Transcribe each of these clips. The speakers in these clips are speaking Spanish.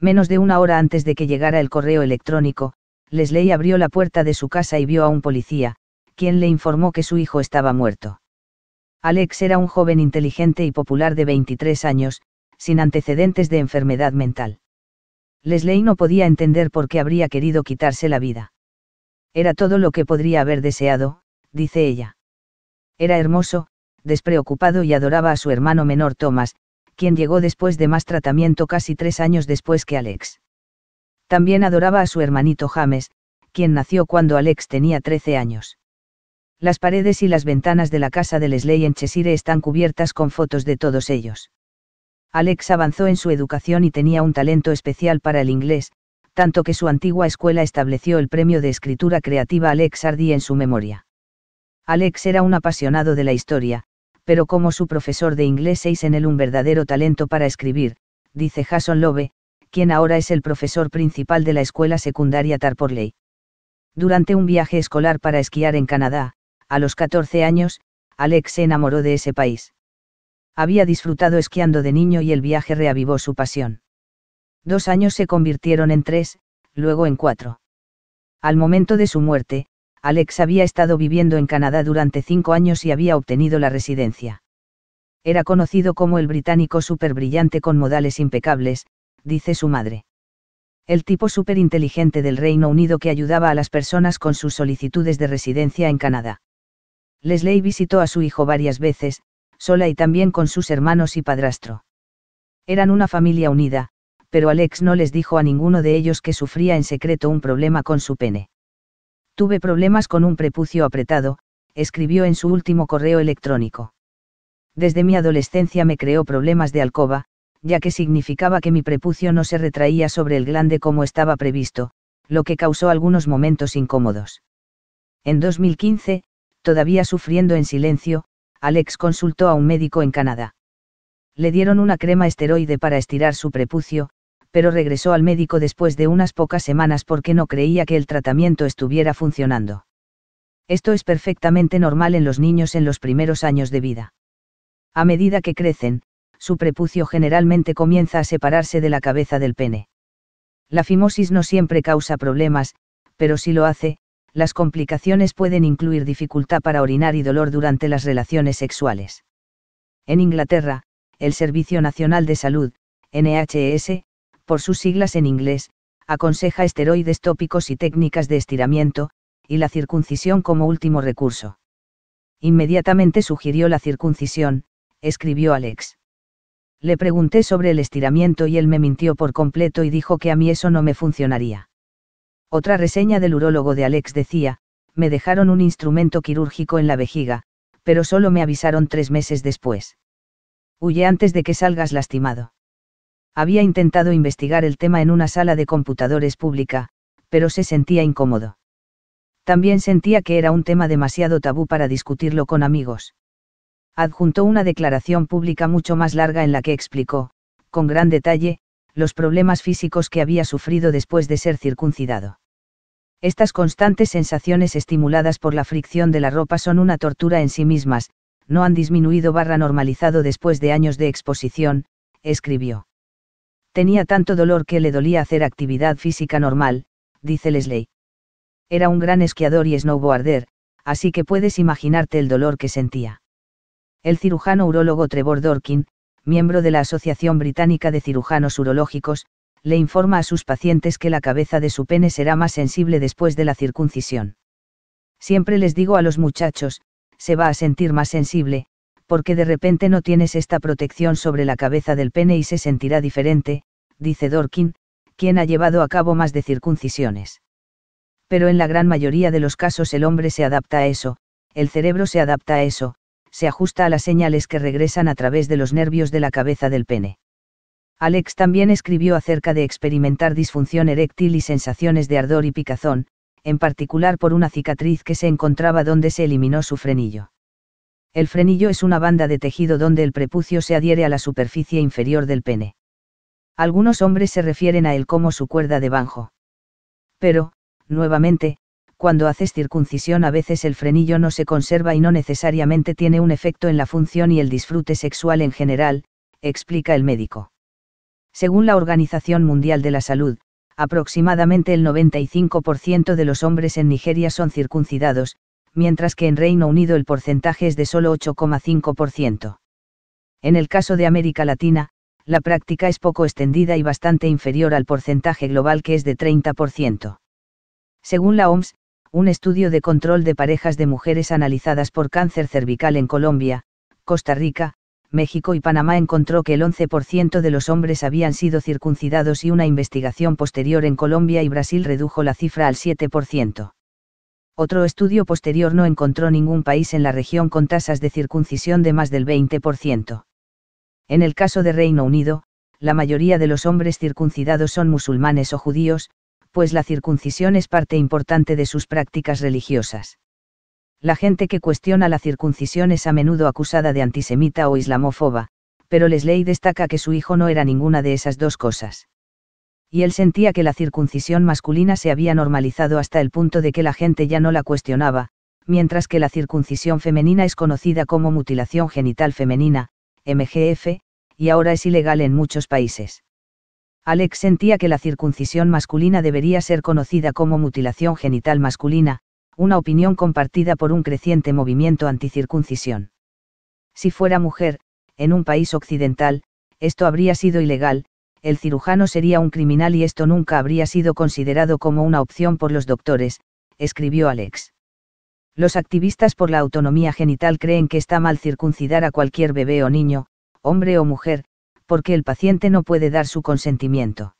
Menos de una hora antes de que llegara el correo electrónico, Leslie abrió la puerta de su casa y vio a un policía, quien le informó que su hijo estaba muerto. Alex era un joven inteligente y popular de 23 años, sin antecedentes de enfermedad mental. Leslie no podía entender por qué habría querido quitarse la vida. Era todo lo que podría haber deseado, dice ella. Era hermoso, despreocupado y adoraba a su hermano menor Thomas, quien llegó después de más tratamiento casi tres años después que Alex. También adoraba a su hermanito James, quien nació cuando Alex tenía 13 años. Las paredes y las ventanas de la casa de Leslie en Cheshire están cubiertas con fotos de todos ellos. Alex avanzó en su educación y tenía un talento especial para el inglés, tanto que su antigua escuela estableció el premio de escritura creativa Alex Hardy en su memoria. Alex era un apasionado de la historia, pero como su profesor de inglés seis en él un verdadero talento para escribir, dice Jason Love, quien ahora es el profesor principal de la escuela secundaria Tarporley. Durante un viaje escolar para esquiar en Canadá, a los 14 años, Alex se enamoró de ese país. Había disfrutado esquiando de niño y el viaje reavivó su pasión. Dos años se convirtieron en tres, luego en cuatro. Al momento de su muerte, Alex había estado viviendo en Canadá durante cinco años y había obtenido la residencia. Era conocido como el británico súper brillante con modales impecables, dice su madre. El tipo súper inteligente del Reino Unido que ayudaba a las personas con sus solicitudes de residencia en Canadá. Leslie visitó a su hijo varias veces, sola y también con sus hermanos y padrastro. Eran una familia unida, pero Alex no les dijo a ninguno de ellos que sufría en secreto un problema con su pene. Tuve problemas con un prepucio apretado, escribió en su último correo electrónico. Desde mi adolescencia me creó problemas de alcoba, ya que significaba que mi prepucio no se retraía sobre el glande como estaba previsto, lo que causó algunos momentos incómodos. En 2015, todavía sufriendo en silencio, Alex consultó a un médico en Canadá. Le dieron una crema esteroide para estirar su prepucio, pero regresó al médico después de unas pocas semanas porque no creía que el tratamiento estuviera funcionando. Esto es perfectamente normal en los niños en los primeros años de vida. A medida que crecen, su prepucio generalmente comienza a separarse de la cabeza del pene. La fimosis no siempre causa problemas, pero si lo hace, las complicaciones pueden incluir dificultad para orinar y dolor durante las relaciones sexuales. En Inglaterra, el Servicio Nacional de Salud, NHS, e por sus siglas en inglés, aconseja esteroides tópicos y técnicas de estiramiento, y la circuncisión como último recurso. Inmediatamente sugirió la circuncisión, escribió Alex. Le pregunté sobre el estiramiento y él me mintió por completo y dijo que a mí eso no me funcionaría. Otra reseña del urólogo de Alex decía, me dejaron un instrumento quirúrgico en la vejiga, pero solo me avisaron tres meses después. Huye antes de que salgas lastimado había intentado investigar el tema en una sala de computadores pública, pero se sentía incómodo. También sentía que era un tema demasiado tabú para discutirlo con amigos. Adjuntó una declaración pública mucho más larga en la que explicó, con gran detalle, los problemas físicos que había sufrido después de ser circuncidado. Estas constantes sensaciones estimuladas por la fricción de la ropa son una tortura en sí mismas, no han disminuido barra normalizado después de años de exposición, escribió. Tenía tanto dolor que le dolía hacer actividad física normal, dice Leslie. Era un gran esquiador y snowboarder, así que puedes imaginarte el dolor que sentía. El cirujano urólogo Trevor Dorkin, miembro de la Asociación Británica de Cirujanos Urológicos, le informa a sus pacientes que la cabeza de su pene será más sensible después de la circuncisión. Siempre les digo a los muchachos, se va a sentir más sensible, porque de repente no tienes esta protección sobre la cabeza del pene y se sentirá diferente, dice Dorkin, quien ha llevado a cabo más de circuncisiones. Pero en la gran mayoría de los casos el hombre se adapta a eso, el cerebro se adapta a eso, se ajusta a las señales que regresan a través de los nervios de la cabeza del pene. Alex también escribió acerca de experimentar disfunción eréctil y sensaciones de ardor y picazón, en particular por una cicatriz que se encontraba donde se eliminó su frenillo. El frenillo es una banda de tejido donde el prepucio se adhiere a la superficie inferior del pene. Algunos hombres se refieren a él como su cuerda de banjo. Pero, nuevamente, cuando haces circuncisión a veces el frenillo no se conserva y no necesariamente tiene un efecto en la función y el disfrute sexual en general, explica el médico. Según la Organización Mundial de la Salud, aproximadamente el 95% de los hombres en Nigeria son circuncidados, mientras que en Reino Unido el porcentaje es de solo 8,5%. En el caso de América Latina, la práctica es poco extendida y bastante inferior al porcentaje global que es de 30%. Según la OMS, un estudio de control de parejas de mujeres analizadas por cáncer cervical en Colombia, Costa Rica, México y Panamá encontró que el 11% de los hombres habían sido circuncidados y una investigación posterior en Colombia y Brasil redujo la cifra al 7%. Otro estudio posterior no encontró ningún país en la región con tasas de circuncisión de más del 20%. En el caso de Reino Unido, la mayoría de los hombres circuncidados son musulmanes o judíos, pues la circuncisión es parte importante de sus prácticas religiosas. La gente que cuestiona la circuncisión es a menudo acusada de antisemita o islamófoba, pero Lesley destaca que su hijo no era ninguna de esas dos cosas y él sentía que la circuncisión masculina se había normalizado hasta el punto de que la gente ya no la cuestionaba, mientras que la circuncisión femenina es conocida como mutilación genital femenina, MGF, y ahora es ilegal en muchos países. Alex sentía que la circuncisión masculina debería ser conocida como mutilación genital masculina, una opinión compartida por un creciente movimiento anticircuncisión. Si fuera mujer, en un país occidental, esto habría sido ilegal, el cirujano sería un criminal y esto nunca habría sido considerado como una opción por los doctores, escribió Alex. Los activistas por la autonomía genital creen que está mal circuncidar a cualquier bebé o niño, hombre o mujer, porque el paciente no puede dar su consentimiento.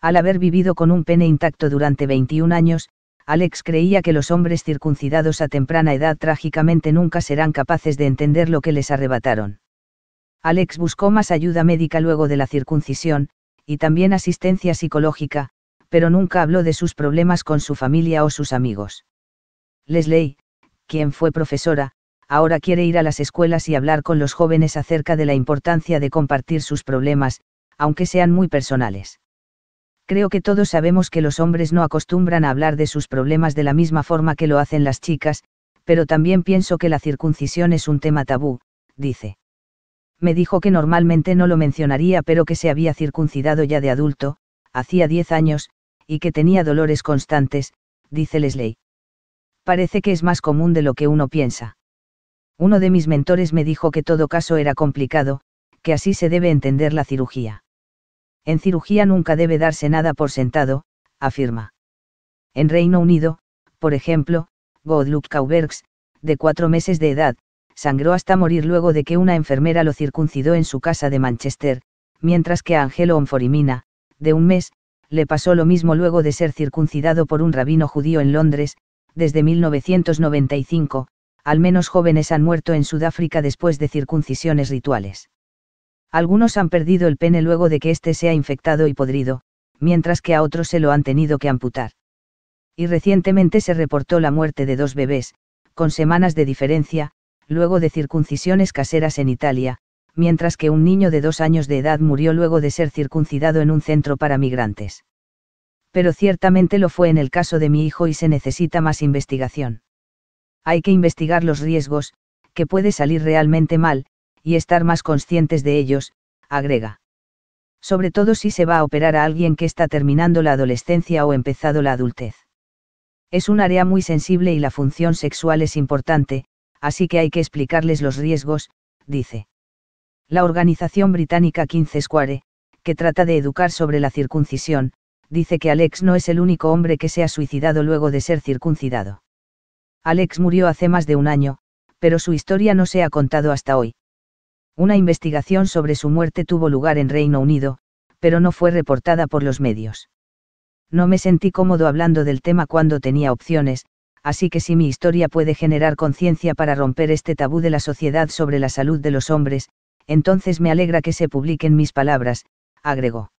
Al haber vivido con un pene intacto durante 21 años, Alex creía que los hombres circuncidados a temprana edad trágicamente nunca serán capaces de entender lo que les arrebataron. Alex buscó más ayuda médica luego de la circuncisión, y también asistencia psicológica, pero nunca habló de sus problemas con su familia o sus amigos. Leslie, quien fue profesora, ahora quiere ir a las escuelas y hablar con los jóvenes acerca de la importancia de compartir sus problemas, aunque sean muy personales. Creo que todos sabemos que los hombres no acostumbran a hablar de sus problemas de la misma forma que lo hacen las chicas, pero también pienso que la circuncisión es un tema tabú, dice me dijo que normalmente no lo mencionaría pero que se había circuncidado ya de adulto, hacía diez años, y que tenía dolores constantes, dice Leslie. Parece que es más común de lo que uno piensa. Uno de mis mentores me dijo que todo caso era complicado, que así se debe entender la cirugía. En cirugía nunca debe darse nada por sentado, afirma. En Reino Unido, por ejemplo, Godluck Caubergs, de cuatro meses de edad, sangró hasta morir luego de que una enfermera lo circuncidó en su casa de Manchester, mientras que a Angelo Onforimina, de un mes, le pasó lo mismo luego de ser circuncidado por un rabino judío en Londres, desde 1995, al menos jóvenes han muerto en Sudáfrica después de circuncisiones rituales. Algunos han perdido el pene luego de que éste sea infectado y podrido, mientras que a otros se lo han tenido que amputar. Y recientemente se reportó la muerte de dos bebés, con semanas de diferencia, luego de circuncisiones caseras en Italia, mientras que un niño de dos años de edad murió luego de ser circuncidado en un centro para migrantes. Pero ciertamente lo fue en el caso de mi hijo y se necesita más investigación. Hay que investigar los riesgos, que puede salir realmente mal, y estar más conscientes de ellos, agrega. Sobre todo si se va a operar a alguien que está terminando la adolescencia o empezado la adultez. Es un área muy sensible y la función sexual es importante, así que hay que explicarles los riesgos, dice. La organización británica 15 Square, que trata de educar sobre la circuncisión, dice que Alex no es el único hombre que se ha suicidado luego de ser circuncidado. Alex murió hace más de un año, pero su historia no se ha contado hasta hoy. Una investigación sobre su muerte tuvo lugar en Reino Unido, pero no fue reportada por los medios. No me sentí cómodo hablando del tema cuando tenía opciones, así que si mi historia puede generar conciencia para romper este tabú de la sociedad sobre la salud de los hombres, entonces me alegra que se publiquen mis palabras, agregó.